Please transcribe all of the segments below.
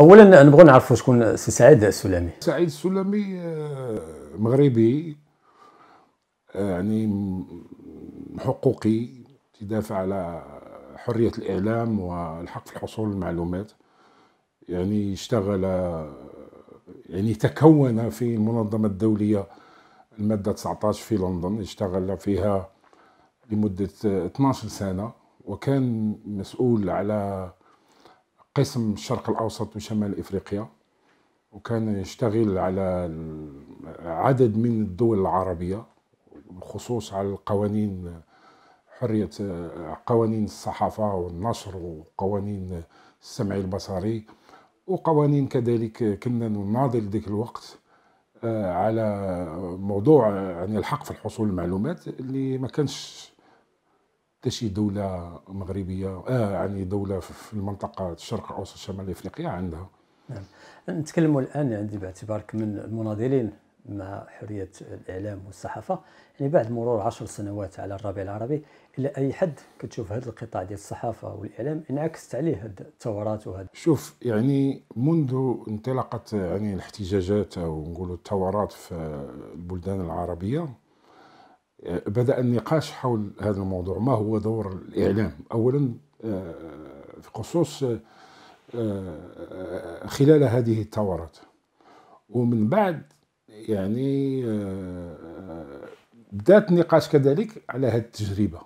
اولا نبغى نعرفوا شكون سي سعيد السلامي سعيد السلامي آه، مغربي آه، يعني حقوقي تدافع على حريه الاعلام والحق في الحصول المعلومات يعني اشتغل آه، يعني تكون في المنظمه الدوليه الماده 19 في لندن اشتغل فيها لمده 12 سنه وكان مسؤول على قسم الشرق الأوسط وشمال إفريقيا وكان يشتغل على عدد من الدول العربية بالخصوص على القوانين حرية قوانين الصحافة والنشر وقوانين السمع البصري وقوانين كذلك كنا نناضل ذاك الوقت آه، على موضوع يعني الحق في الحصول المعلومات اللي ما كانش حتى شي دوله مغربيه آه يعني دوله في المنطقه الشرق الاوسط شمال افريقيا عندها نعم نتكلموا الان عندي باعتبارك من المناضلين مع حريه الاعلام والصحافه يعني بعد مرور عشر سنوات على الربيع العربي الى اي حد كتشوف هذا القطاع ديال الصحافه والاعلام انعكست عليه هاد الثورات وهذا شوف يعني منذ انطلقت يعني الاحتجاجات او نقولوا الثورات في البلدان العربيه بدأ النقاش حول هذا الموضوع ما هو دور الإعلام أولا آه، في خصوص آه، آه، خلال هذه الثورات ومن بعد يعني بدات النقاش كذلك على هذه التجربه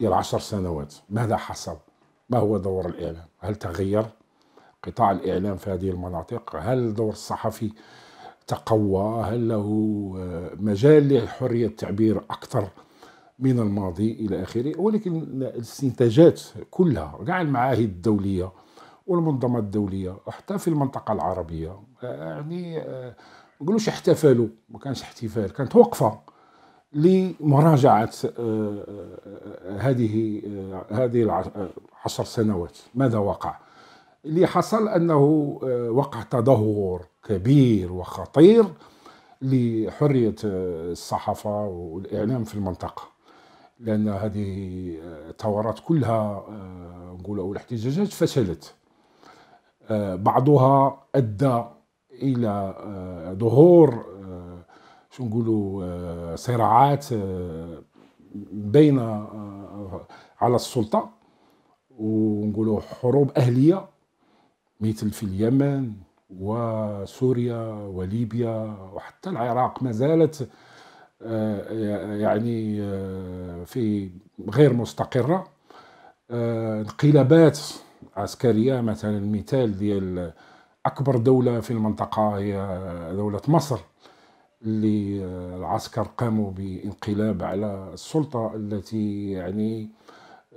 ديال عشر سنوات ماذا حصل ما هو دور الاعلام هل تغير قطاع الاعلام في هذه المناطق هل دور الصحفي تقوى هل له آه، مجال لحرية التعبير أكثر من الماضي إلى آخره ولكن الاستنتاجات كلها كاع المعاهد الدولية والمنظمات الدولية وحتى في المنطقة العربية آه، يعني آه، نقولوش احتفلوا ما كانش احتفال كانت وقفة لمراجعة هذه هذه العشر سنوات ماذا وقع اللي حصل أنه آه، وقع تدهور كبير وخطير لحرية آه، الصحافة والإعلام في المنطقة لأن هذه الثورات آه، كلها نقول أو الاحتجاجات فشلت بعضها أدى إلى ظهور شو نقولوا صراعات بين على السلطة ونقولوا حروب أهلية مثل في اليمن وسوريا وليبيا وحتى العراق ما زالت آه، يعني آه، في غير مستقرة آه، انقلابات عسكرية مثلا المثال ديال أكبر دولة في المنطقة هي دولة مصر اللي العسكر قاموا بانقلاب على السلطة التي يعني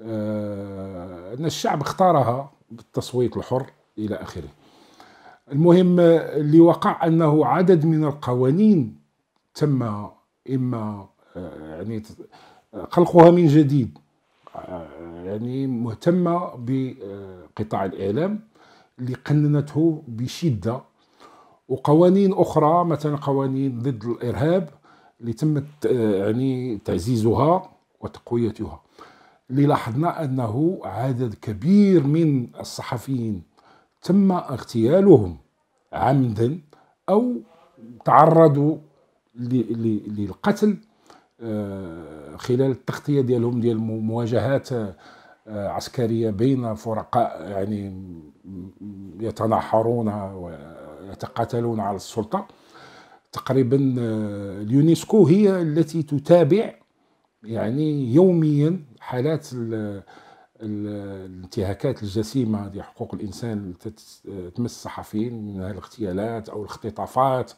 أن الشعب اختارها بالتصويت الحر إلى آخره المهم اللي وقع أنه عدد من القوانين تم إما يعني خلقها من جديد يعني مهتمة بقطاع الإعلام اللي قننته بشدة وقوانين أخرى مثلا قوانين ضد الإرهاب اللي تم يعني تعزيزها وتقويتها اللي لاحظنا أنه عدد كبير من الصحفيين تم اغتيالهم عمدا أو تعرضوا للقتل آه، خلال التغطية ديالهم ديال مواجهات آه، عسكرية بين فرقاء يعني يتناحرون ويتقاتلون على السلطة تقريبا آه، اليونسكو هي التي تتابع يعني يوميا حالات الانتهاكات الجسيمه حقوق الانسان تمس الصحفيين من الاغتيالات او الاختطافات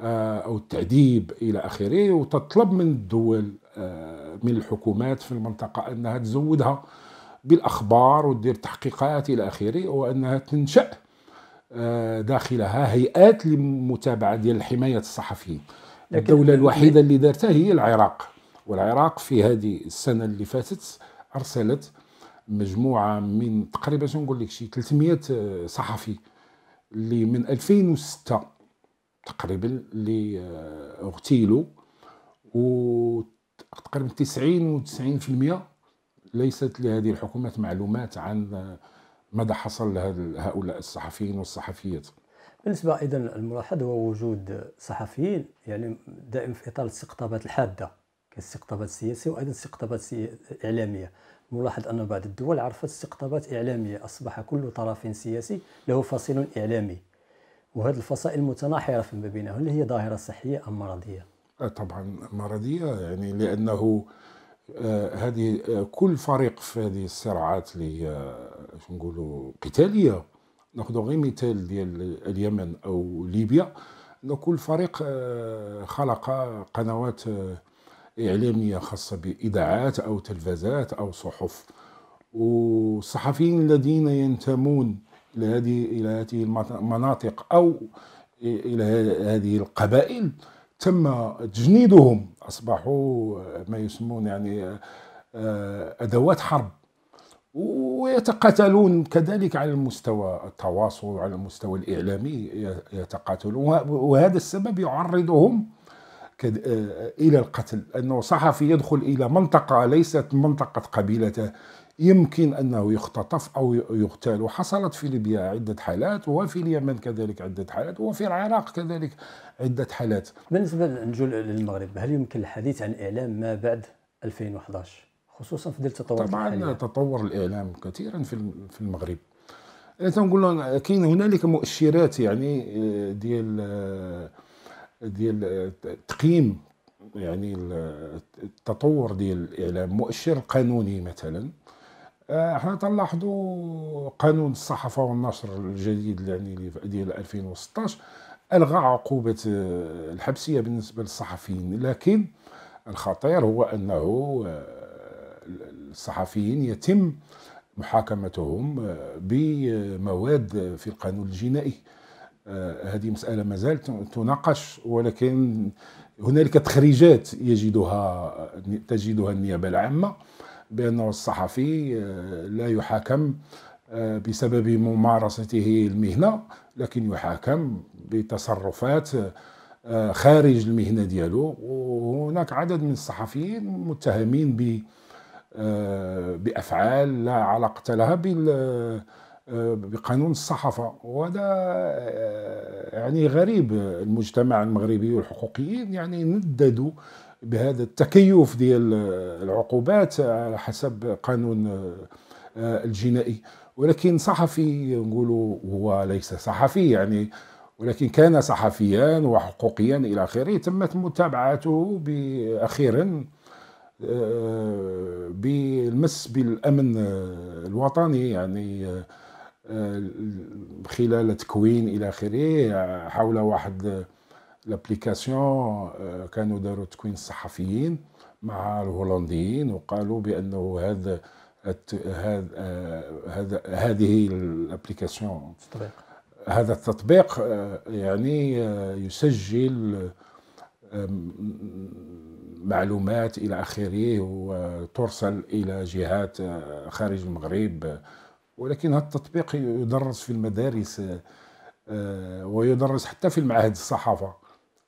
آه، او التعذيب الى اخره وتطلب من الدول آه، من الحكومات في المنطقه انها تزودها بالاخبار وتدير تحقيقات الى اخره وانها تنشا آه، داخلها هيئات لمتابعه ديال حمايه الصحفيين الدوله الوحيده اللي دارتها هي العراق والعراق في هذه السنه اللي فاتت ارسلت مجموعه من تقريبا شنو نقول لك شي 300 آه، صحفي اللي من 2006 تقريبا اللي آه، اغتيلوا و تقريبا 90 و90% ليست لهذه الحكومات معلومات عن آه، ماذا حصل لهؤلاء الصحفيين والصحفيات بالنسبة أيضا الملاحظ هو وجود صحفيين يعني دائما في إطار الاستقطابات الحادة كاستقطابات سياسية وأيضا استقطابات إعلامية نلاحظ أن بعض الدول عرفت استقطابات إعلامية أصبح كل طرف سياسي له فصيل إعلامي وهذه الفصائل المتناحره فيما بينها هل هي ظاهرة صحية أم مرضية؟ آه، طبعا مرضية يعني لأنه آه، هذه آه، كل فريق في هذه الصراعات اللي هي نقولوا قتالية ناخذ غير مثال ديال اليمن أو ليبيا كل فريق خلق قنوات إعلامية خاصة بإذاعات أو تلفازات أو صحف والصحفيين الذين ينتمون إلى هذه إلى هذه المناطق أو إلى هذه القبائل تم تجنيدهم أصبحوا ما يسمون يعني آه، أدوات حرب ويتقاتلون كذلك على المستوى التواصل على المستوى الإعلامي يتقاتلون وهذا السبب يعرضهم آه، آه، إلى القتل أنه صحفي يدخل إلى منطقة ليست منطقة قبيلته يمكن أنه يختطف أو يغتال وحصلت في ليبيا عدة حالات وفي اليمن كذلك عدة حالات وفي العراق كذلك عدة حالات بالنسبة للمغرب هل يمكن الحديث عن إعلام ما بعد 2011 خصوصا في ظل التطور طبعا الحالية. تطور الإعلام كثيرا في المغرب تنقول كاين هنالك مؤشرات يعني آه، ديال ديال تقييم يعني التطور ديال الاعلام مؤشر قانوني مثلا آه، احنا تنلاحظوا قانون الصحافه والنشر الجديد يعني ديال 2016 الغى عقوبه آه، الحبسيه بالنسبه للصحفيين لكن الخطير هو انه آه، الصحفيين يتم محاكمتهم بمواد في القانون الجنائي آه، هذه مسألة ما زالت تناقش ولكن هنالك تخريجات يجدها تجدها النيابة العامة بأن الصحفي آه، لا يحاكم آه، بسبب ممارسته المهنة لكن يحاكم بتصرفات خارج المهنة ديالو وهناك عدد من الصحفيين متهمين بأفعال لا علاقة لها بال بقانون الصحافة وهذا آه، يعني غريب المجتمع المغربي والحقوقيين يعني نددوا بهذا التكيف ديال العقوبات على حسب قانون آه، الجنائي ولكن صحفي نقولوا هو ليس صحفي يعني ولكن كان صحفيا وحقوقيا الى اخره تمت متابعته اخيرا آه، بالمس بالامن الوطني يعني آه، خلال تكوين الى اخره حول واحد آه، لابليكاسيون آه، كانوا داروا تكوين الصحفيين مع الهولنديين وقالوا بانه هذا هذا هذه الابليكاسيون هذا التطبيق يعني يسجل معلومات الى اخره وترسل الى جهات خارج المغرب ولكن هذا التطبيق يدرس في المدارس آه، ويدرس حتى في المعاهد الصحافة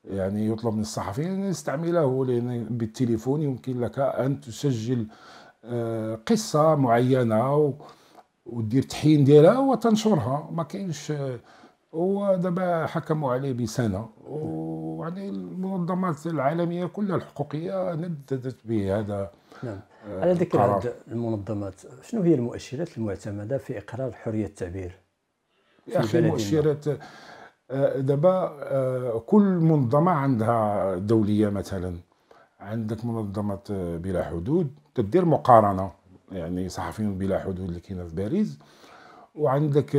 يعني يطلب من الصحفيين أن يستعمله لأن بالتليفون يمكن لك أن تسجل آه، قصة معينة ودير تحيين ديالها وتنشرها ما كاينش آه، هو دابا حكموا عليه بسنة ويعني المنظمات العالمية كلها الحقوقية نددت بهذا نعم. آه، على ذكر المنظمات شنو هي المؤشرات المعتمده في اقرار حريه التعبير؟ يا اخي المؤشرات آه، دابا آه، كل منظمه عندها دوليه مثلا عندك منظمه بلا حدود تدير مقارنه يعني صحفيين بلا حدود اللي كاينه في باريس وعندك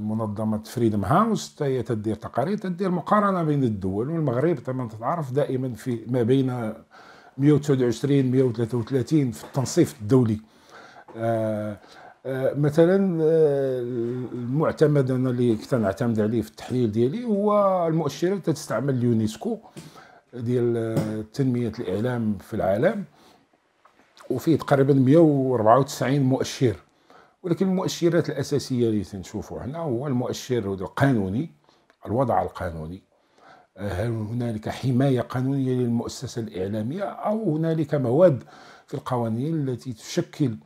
منظمة فريدم هاوس هي تدير تقارير تدير مقارنة بين الدول والمغرب طبعا تتعرف دائما في ما بين 129 133 في التنصيف الدولي آه، آه، مثلا آه، المعتمد انا اللي كنت نعتمد عليه في التحليل ديالي هو المؤشرات تستعمل اليونسكو ديال تنميه الاعلام في العالم وفيه تقريبا 194 مؤشر ولكن المؤشرات الاساسيه اللي تنشوفوا هنا هو المؤشر القانوني الوضع القانوني هل هنالك حماية قانونية للمؤسسة الإعلامية أو هنالك مواد في القوانين التي تشكل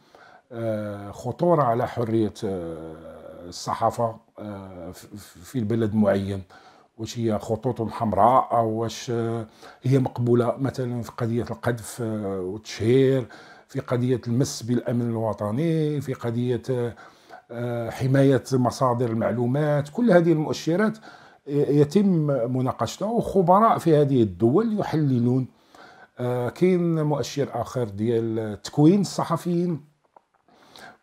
آه، خطورة على حرية آه، الصحافة آه، في البلد معين واش هي خطوط حمراء أو واش هي مقبولة مثلا في قضية القذف والتشهير في قضية المس بالأمن الوطني في قضية حماية مصادر المعلومات كل هذه المؤشرات يتم مناقشته وخبراء في هذه الدول يحللون آه، كاين مؤشر اخر ديال تكوين الصحفيين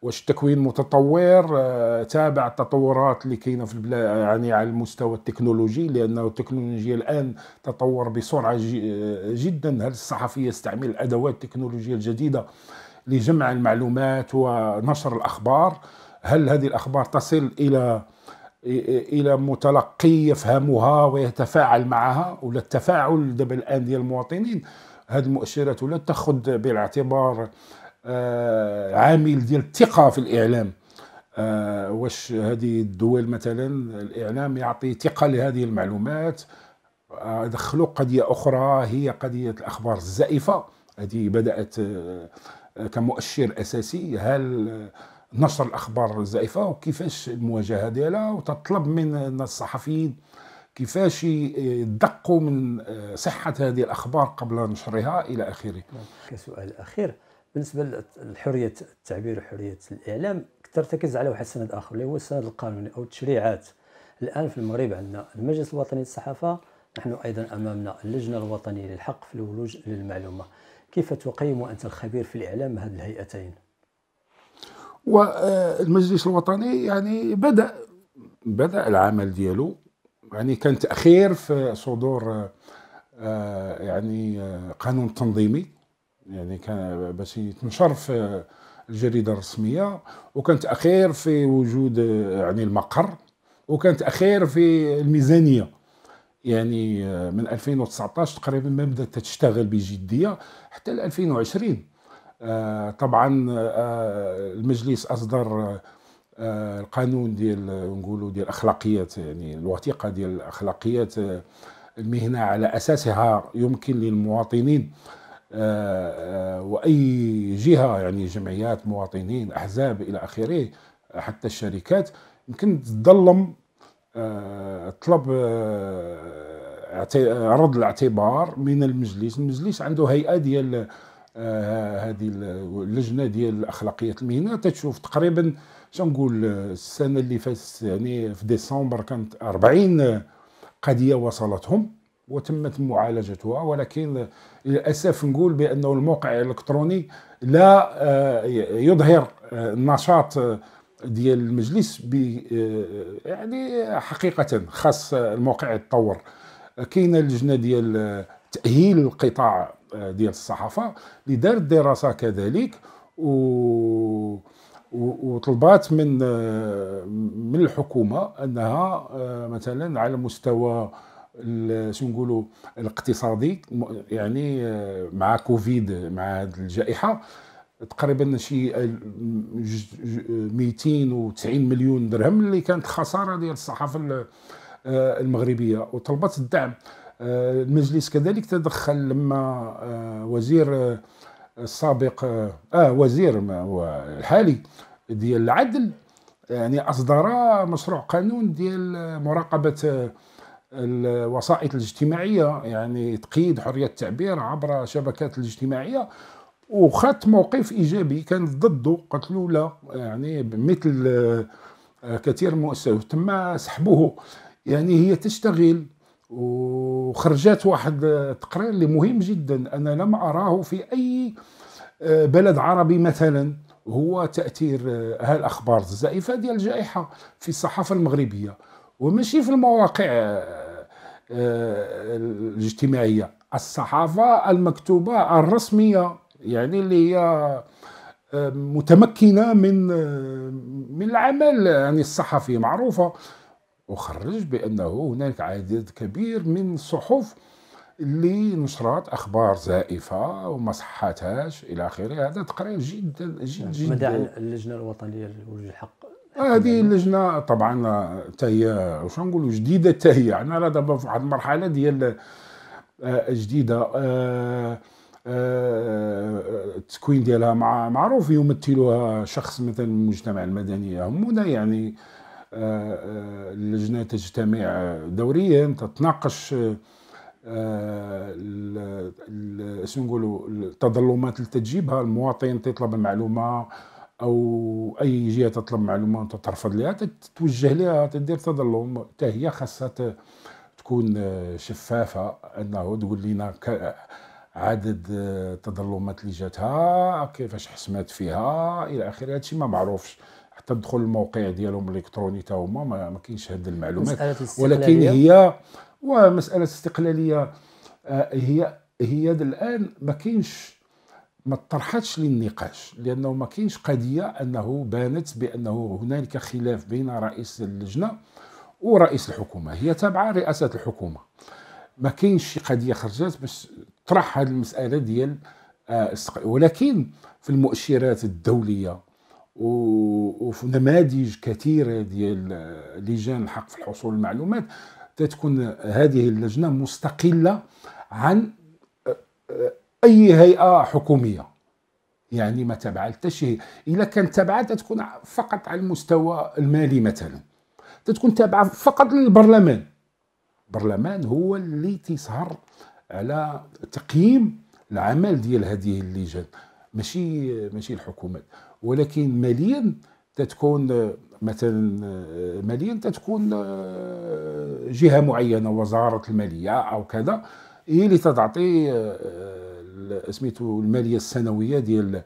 واش التكوين متطور آه، تابع التطورات اللي كاينه في البلاد يعني على المستوى التكنولوجي لانه التكنولوجيا الان تطور بسرعه آه، جدا هل الصحفي يستعمل الادوات التكنولوجيه الجديده لجمع المعلومات ونشر الاخبار هل هذه الاخبار تصل الى الى متلقي يفهمها ويتفاعل معها ولا التفاعل دابا الان ديال المواطنين هذه المؤشرات ولا تاخذ بالاعتبار عامل ديال الثقه في الاعلام واش هذه الدول مثلا الاعلام يعطي ثقه لهذه المعلومات دخلوا قضيه اخرى هي قضيه الاخبار الزائفه هذه بدات كمؤشر اساسي هل نشر الاخبار الزائفه وكيفاش المواجهه ديالها وتطلب من الصحفيين كيفاش يدقوا من آه، صحه هذه الاخبار قبل نشرها الى اخره. نعم، كسؤال اخير بالنسبه لحريه التعبير وحريه الاعلام ترتكز على واحد السند اخر اللي هو السند القانوني او التشريعات. الان في المغرب عندنا المجلس الوطني للصحافه نحن ايضا امامنا اللجنه الوطنيه للحق في الولوج للمعلومه. كيف تقيم انت الخبير في الاعلام هذه الهيئتين؟ والمجلس الوطني يعني بدا بدا العمل ديالو يعني كان تاخير في صدور آه، يعني آه، قانون تنظيمي يعني كان باش يتنشر في الجريده الرسميه وكان تاخير في وجود آه، يعني المقر وكان تاخير في الميزانيه يعني من 2019 تقريبا ما بدات تشتغل بجديه حتى 2020 آه، طبعا آه، المجلس اصدر آه، القانون ديال نقولوا ديال الاخلاقيات يعني الوثيقه ديال الاخلاقيات المهنه على اساسها يمكن للمواطنين واي جهه يعني جمعيات مواطنين احزاب الى اخره حتى الشركات يمكن تظلم طلب عرض الاعتبار من المجلس المجلس عنده هيئه ديال آه، هذه اللجنه ديال الاخلاقيات المهنه تتشوف تقريبا شنقول آه، السنه اللي فاتت يعني في ديسمبر كانت 40 آه، قضيه وصلتهم وتمت معالجتها ولكن للاسف نقول بانه الموقع الالكتروني لا يظهر النشاط ديال المجلس ب يعني حقيقه خاص الموقع يتطور كاينه اللجنه ديال تاهيل القطاع آه، ديال الصحافه اللي دارت دراسه كذلك و وطلبات من آه، من الحكومه انها آه، مثلا على مستوى شنو الاقتصادي يعني مع كوفيد مع هذه الجائحه تقريبا شي 290 مليون درهم اللي كانت خساره ديال الصحافه المغربيه وطلبت الدعم آه، المجلس كذلك تدخل لما آه، وزير آه، السابق اه وزير ما هو الحالي ديال العدل يعني اصدر مشروع قانون ديال مراقبه الوسائط الاجتماعيه يعني تقييد حريه التعبير عبر الشبكات الاجتماعيه وخط موقف ايجابي كان ضده قلت له لا يعني مثل كثير من المؤسسات تم سحبوه يعني هي تشتغل و وخرجت واحد آه، تقرير اللي مهم جدا انا لم اراه في اي آه، بلد عربي مثلا هو تاثير آه، هالاخبار الزائفه ديال الجائحه في الصحافه المغربيه وماشي في المواقع الاجتماعيه الصحافه المكتوبه الرسميه يعني اللي هي متمكنه من من العمل يعني الصحفي معروفه وخرج بأنه هناك عدد كبير من الصحف اللي نشرات اخبار زائفه وما صحتهاش الى اخره هذا تقرير جدا جدا جدا مدى اللجنه الوطنيه لوجه الحق هذه اللجنه طبعا حتى هي واش نقولوا جديده حتى هي احنا راه دابا في واحد المرحله ديال آه، جديده آه، آه، التكوين ديالها مع معروف يمثلها شخص مثلا من المجتمع المدني هم يعني اللجنة آه، آه، تجتمع دوريا تتناقش آه، شنو نقولوا التظلمات اللي تجيبها المواطن تطلب المعلومه او اي جهه تطلب معلومه وانت ترفض لها تتوجه لها تدير تظلم حتى هي خاصها تكون شفافه انه تقول لنا عدد التظلمات اللي جاتها كيفاش حسمات فيها الى اخره هادشي ما معروفش تدخل الموقع ديالهم الالكتروني تا هما ما كاينش هاد المعلومات ولكن هي ومساله استقلاليه آه، هي هي الان ما كاينش ما طرحتش للنقاش لانه ما كاينش قضيه انه بانت بانه هنالك خلاف بين رئيس اللجنه ورئيس الحكومه هي تابعه رئاسه الحكومه ما كاينش شي قضيه خرجت باش طرح هذه المساله ديال آه، ولكن في المؤشرات الدوليه وفي نماذج كثيره ديال لجان الحق في الحصول على المعلومات تتكون هذه اللجنه مستقله عن اي هيئه حكوميه يعني ما تابعه حتى شي الا كانت تابعه تتكون فقط على المستوى المالي مثلا تتكون تابعه فقط للبرلمان البرلمان هو اللي تيسهر على تقييم العمل ديال هذه اللجان ماشي ماشي الحكومات ولكن ماليا تتكون مثلا ماليا تتكون جهه معينه وزاره الماليه او كذا هي اللي تتعطي آه، سميتو الماليه السنويه ديال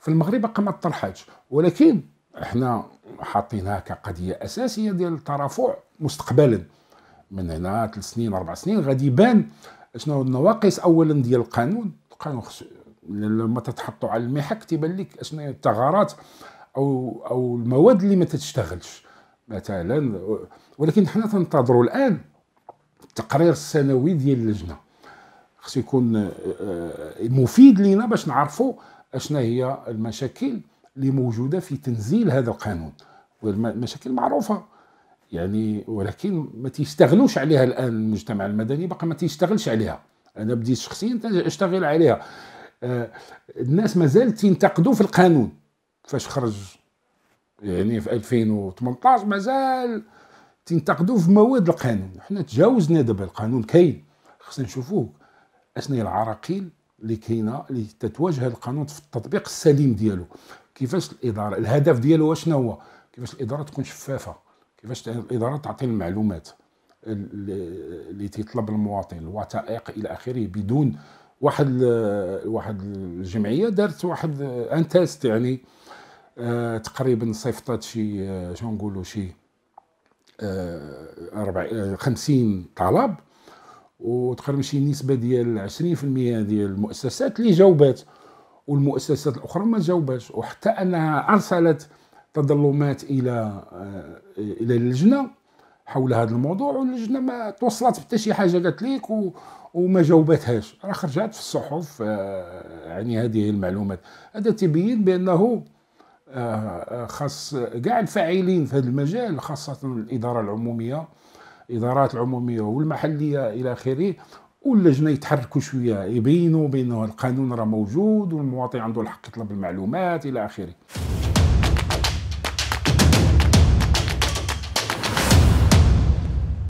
في المغرب بقى ما طرحاتش ولكن احنا حاطينها كقضيه اساسيه ديال الترافع مستقبلا من هنا ثلاث سنين اربع سنين غادي يبان شنو النواقص اولا ديال القانون القانون خصو لما تتحطوا على المحك تبان لك اشنو هي الثغرات او او المواد اللي ما تشتغلش مثلا ولكن حنا تنتظروا الان التقرير السنوي ديال اللجنه خصو يكون آه، آه، مفيد لينا باش نعرفوا اشنا هي المشاكل اللي موجوده في تنزيل هذا القانون والمشاكل معروفه يعني ولكن ما تيستغلوش عليها الان المجتمع المدني باقي ما تيستغلش عليها انا بديت شخصيا اشتغل عليها آه، الناس مازال تنتقدوا في القانون فاش خرج يعني في 2018 مازال تنتقدوا في مواد القانون حنا تجاوزنا دابا القانون كاين خصنا نشوفوه اشنا هي العراقيل اللي كاينه اللي تتواجه القانون في التطبيق السليم ديالو كيفاش الاداره الهدف ديالو شنو هو كيفاش الاداره تكون شفافه كيفاش الاداره تعطي المعلومات اللي تيطلب المواطن الوثائق الى اخره بدون واحد واحد الجمعيه دارت واحد ان تيست يعني آه تقريبا صيفطات شي آه، شنو نقولوا شي آه، اربع 40 آه، 50 طلب وتقريبا شي نسبه ديال 20% ديال المؤسسات اللي جاوبات والمؤسسات الاخرى ما جاوباش وحتى انها ارسلت تظلمات الى الى اللجنه حول هذا الموضوع واللجنه ما توصلت حتى شي حاجه قالت ليك و... وما جاوبتهاش راه خرجت في الصحف آه يعني هذه المعلومات هذا تبين بانه آه،, آه خاص كاع الفاعلين في هذا المجال خاصه الاداره العموميه الادارات العموميه والمحليه الى اخره واللجنه يتحركوا شويه يبينوا بانه القانون راه موجود والمواطن عنده الحق يطلب المعلومات الى اخره